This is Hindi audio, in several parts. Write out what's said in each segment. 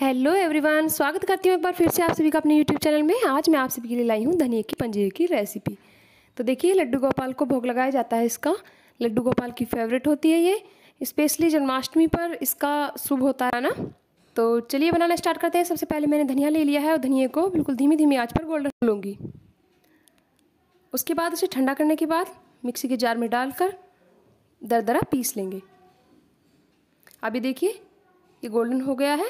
हेलो एवरीवन स्वागत करती हूँ एक बार फिर से आप सभी का अपने यूट्यूब चैनल में आज मैं आप सभी के लिए लाई हूँ धनिया की पंजीर की रेसिपी तो देखिए लड्डू गोपाल को भोग लगाया जाता है इसका लड्डू गोपाल की फेवरेट होती है ये स्पेशली जन्माष्टमी पर इसका शुभ होता है ना तो चलिए बनाना स्टार्ट करते हैं सबसे पहले मैंने धनिया ले लिया है और धनिया को बिल्कुल धीमी धीमी आँच पर गोल्डन लूँगी उसके बाद उसे ठंडा करने के बाद मिक्सी के जार में डालकर दरा पीस लेंगे अभी देखिए ये गोल्डन हो गया है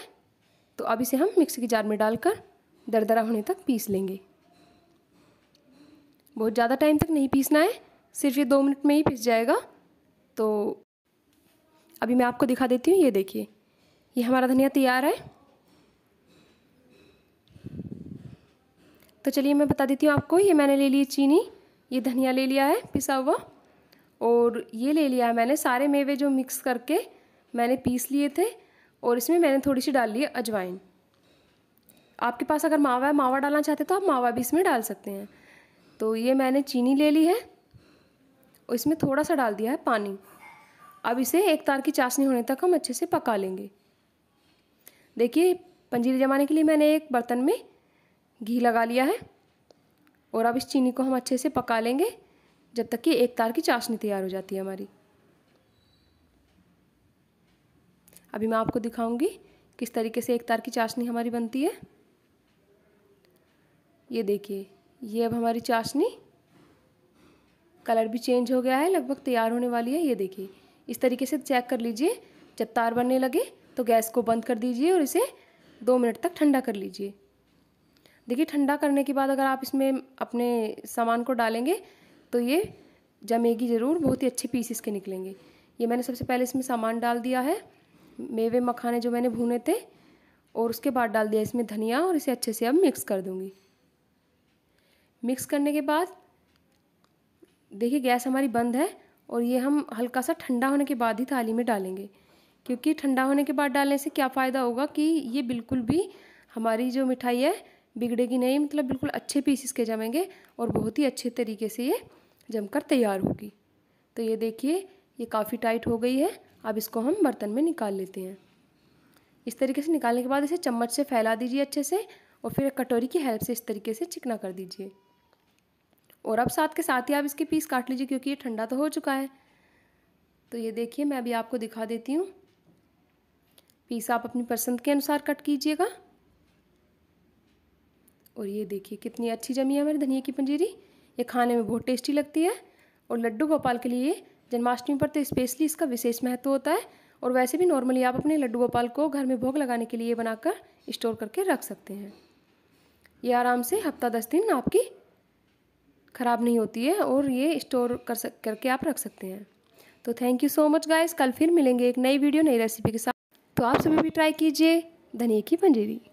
तो अब इसे हम मिक्सी की जार में डालकर दरदरा होने तक पीस लेंगे बहुत ज़्यादा टाइम तक नहीं पीसना है सिर्फ ये दो मिनट में ही पीस जाएगा तो अभी मैं आपको दिखा देती हूँ ये देखिए ये हमारा धनिया तैयार है तो चलिए मैं बता देती हूँ आपको ये मैंने ले ली चीनी ये धनिया ले लिया है पिसा हुआ और ये ले लिया है मैंने सारे मेवे जो मिक्स करके मैंने पीस लिए थे और इसमें मैंने थोड़ी सी डाल ली है अजवाइन आपके पास अगर मावा है मावा डालना चाहते तो आप मावा भी इसमें डाल सकते हैं तो ये मैंने चीनी ले ली है और इसमें थोड़ा सा डाल दिया है पानी अब इसे एक तार की चाशनी होने तक हम अच्छे से पका लेंगे देखिए पंजीरी जमाने के लिए मैंने एक बर्तन में घी लगा लिया है और अब इस चीनी को हम अच्छे से पका लेंगे जब तक कि एक तार की चाशनी तैयार हो जाती है हमारी अभी मैं आपको दिखाऊंगी किस तरीके से एक तार की चाशनी हमारी बनती है ये देखिए ये अब हमारी चाशनी कलर भी चेंज हो गया है लगभग तैयार होने वाली है ये देखिए इस तरीके से चेक कर लीजिए जब तार बनने लगे तो गैस को बंद कर दीजिए और इसे दो मिनट तक ठंडा कर लीजिए देखिए ठंडा करने के बाद अगर आप इसमें अपने सामान को डालेंगे तो ये जमेगी ज़रूर बहुत ही अच्छे पीसेस के निकलेंगे ये मैंने सबसे पहले इसमें सामान डाल दिया है मेवे मखाने जो मैंने भुने थे और उसके बाद डाल दिया इसमें धनिया और इसे अच्छे से अब मिक्स कर दूंगी मिक्स करने के बाद देखिए गैस हमारी बंद है और ये हम हल्का सा ठंडा होने के बाद ही थाली में डालेंगे क्योंकि ठंडा होने के बाद डालने से क्या फ़ायदा होगा कि ये बिल्कुल भी हमारी जो मिठाई है बिगड़ेगी नहीं मतलब बिल्कुल अच्छे पीसीस के जमेंगे और बहुत ही अच्छे तरीके से ये जमकर तैयार होगी तो ये देखिए ये काफ़ी टाइट हो गई है अब इसको हम बर्तन में निकाल लेते हैं इस तरीके से निकालने के बाद इसे चम्मच से फैला दीजिए अच्छे से और फिर कटोरी की हेल्प से इस तरीके से चिकना कर दीजिए और अब साथ के साथ ही आप इसके पीस काट लीजिए क्योंकि ये ठंडा तो हो चुका है तो ये देखिए मैं अभी आपको दिखा देती हूँ पीस आप अपनी पसंद के अनुसार कट कीजिएगा और ये देखिए कितनी अच्छी जमी है मेरी धनिया की पंजीरी ये खाने में बहुत टेस्टी लगती है और लड्डू गोपाल के लिए जन्माष्टमी पर तो स्पेशली इसका विशेष महत्व होता है और वैसे भी नॉर्मली आप अपने लड्डू गोपाल को घर में भोग लगाने के लिए बनाकर स्टोर करके रख सकते हैं ये आराम से हफ्ता दस दिन आपकी ख़राब नहीं होती है और ये स्टोर कर सक करके आप रख सकते हैं तो thank you so much guys कल फिर मिलेंगे एक नई वीडियो नई रेसिपी के साथ तो आप सभी भी ट्राई कीजिए धनिया की पंजीरी